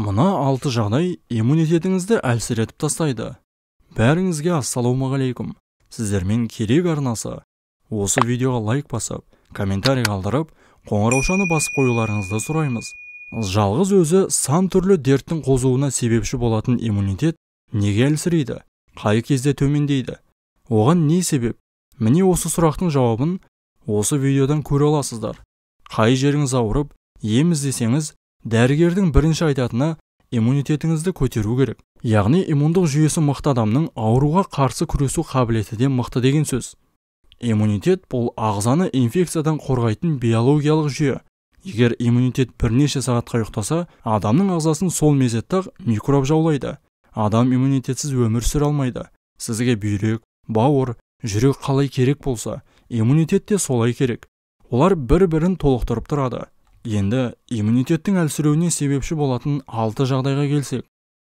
мына алты жағдай иммунитетіңізді әлсіретіп тастайды бәріңізге ассалаумағалейкум сіздермен керек арнасы осы видеоға лайк басып комментарий қалдырып қоңыраушаны басып қоюларыңызды сұраймыз жалғыз өзі сан түрлі дерттің қозуына себепші болатын иммунитет неге әлсірейді қай кезде төмендейді оған не себеп міне осы сұрақтың жауабын осы видеодан көре аласыздар қай жеріңіз ауырып ем іздесеңіз дәрігердің бірінші айтатыны иммунитетіңізді көтеру керек яғни иммундық жүйесі мықты адамның ауруға қарсы күресу қабілеті де мықты деген сөз иммунитет бұл ағзаны инфекциядан қорғайтын биологиялық жүйе егер иммунитет бірнеше сағатқа ұйықтаса адамның ағзасын сол мезетте микроб жаулайды адам иммунитетсіз өмір сүре алмайды сізге бүйрек бауыр жүрек қалай керек болса иммунитет те солай керек олар бір бірін толықтырып тұрады енді иммунитеттің әлсіреуіне себепші болатын алты жағдайға келсек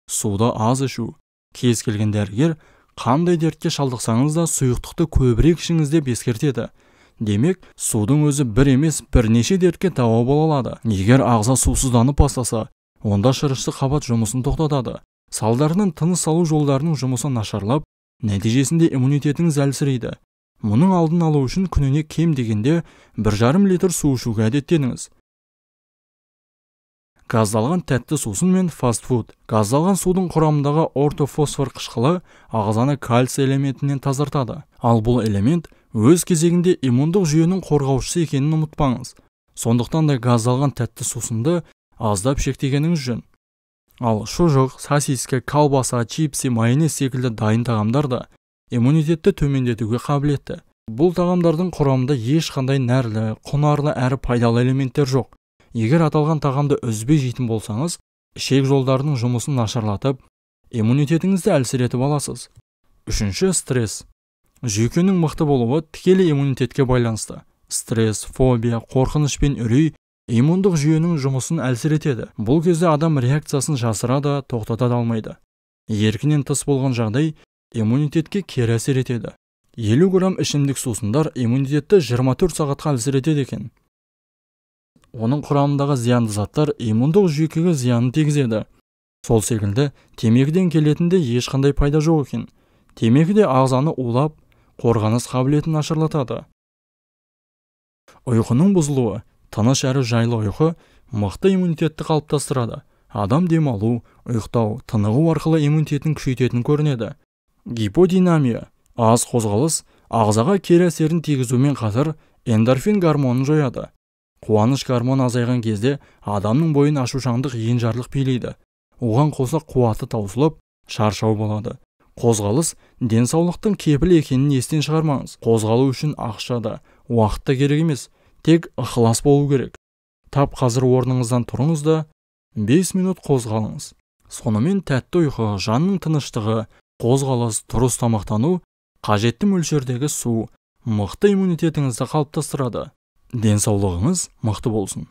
суды аз ішу кез келген дәрігер қандай дертке шалдықсаңыз да сұйықтықты көбірек ішіңіз деп ескертеді демек судың өзі бір емес бірнеше дертке дауа бола алады егер ағза сусызданып бастаса онда шырышты қабат жұмысын тоқтатады салдарынан тыныс алу жолдарының жұмысы нашарлап нәтижесінде иммунитетіңіз әлсірейді мұның алдын алу үшін күніне кем дегенде бір жарым литр су ішуге әдеттеніңіз газдалған тәтті сусын мен фастфуд газдалған судың құрамындағы ортофосфор қышқылы ағзаны кальций элементінен тазартады ал бұл элемент өз кезегінде иммундық жүйенің қорғаушысы екенін ұмытпаңыз сондықтан да газдалған тәтті сусынды аздап шектегеніңіз жөн ал шұжық сосиска колбаса чипси, майонез секілді дайын тағамдар да иммунитетті төмендетуге қабілетті бұл тағамдардың құрамында ешқандай нәрлі құнарлы әрі пайдалы элементтер жоқ егер аталған тағамды үзбей жейтін болсаңыз ішек жолдарының жұмысын нашарлатып иммунитетіңізді әлсіретіп аласыз үшінші стресс жүйкенің мықты болуы тікелей иммунитетке байланысты стресс фобия қорқыныш пен үрей иммундық жүйенің жұмысын әлсіретеді бұл кезде адам реакциясын жасыра да тоқтата да алмайды еркінен тыс болған жағдай иммунитетке кері әсер етеді елу грамм ішімдік сусындар иммунитетті 24 сағатқа әлсіретеді екен оның құрамындағы зиянды заттар иммундық жүйкеге зиянын тигізеді сол секілді темекіден келетінде ешқандай пайда жоқ екен темекі де ағзаны улап қорғаныс қабілетін нашарлатады ұйқының бұзылуы тыныш әрі жайлы ұйқы мықты иммунитетті қалыптастырады адам демалу ұйықтау тынығу арқылы иммунитетін күшейтетін көрінеді гиподинамия аз қозғалыс ағзаға кері әсерін тигізумен қатар эндорфин гормонын жояды қуаныш гормоны азайған кезде адамның бойын ашушаңдық енжарлық билейді оған қоса қуаты таусылып шаршау болады қозғалыс денсаулықтың кепілі екенін естен шығармаңыз қозғалу үшін ақша да уақыт та керек емес тек ықылас болу керек тап қазір орныңыздан тұрыңыз да 5 минут қозғалыңыз сонымен тәтті ұйқы жанның тыныштығы қозғалыс дұрыс тамақтану қажетті мөлшердегі су мықты иммунитетіңізді қалыптастырады денсаулығыңыз мықты болсын